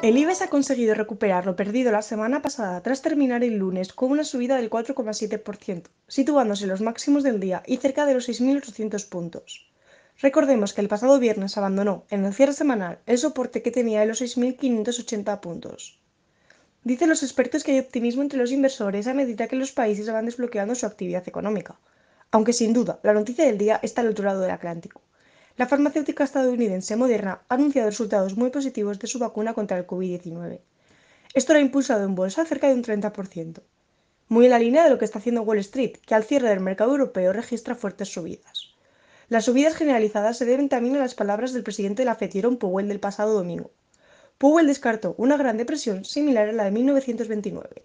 El IBEX ha conseguido recuperar lo perdido la semana pasada tras terminar el lunes con una subida del 4,7%, situándose en los máximos del día y cerca de los 6.800 puntos. Recordemos que el pasado viernes abandonó en el cierre semanal el soporte que tenía de los 6.580 puntos. Dicen los expertos que hay optimismo entre los inversores a medida que los países van desbloqueando su actividad económica, aunque sin duda la noticia del día está al otro lado del Atlántico. La farmacéutica estadounidense Moderna ha anunciado resultados muy positivos de su vacuna contra el COVID-19. Esto lo ha impulsado en bolsa cerca de un 30%, muy en la línea de lo que está haciendo Wall Street, que al cierre del mercado europeo registra fuertes subidas. Las subidas generalizadas se deben también a las palabras del presidente de la FED, Jerome Powell, del pasado domingo. Powell descartó una gran depresión similar a la de 1929.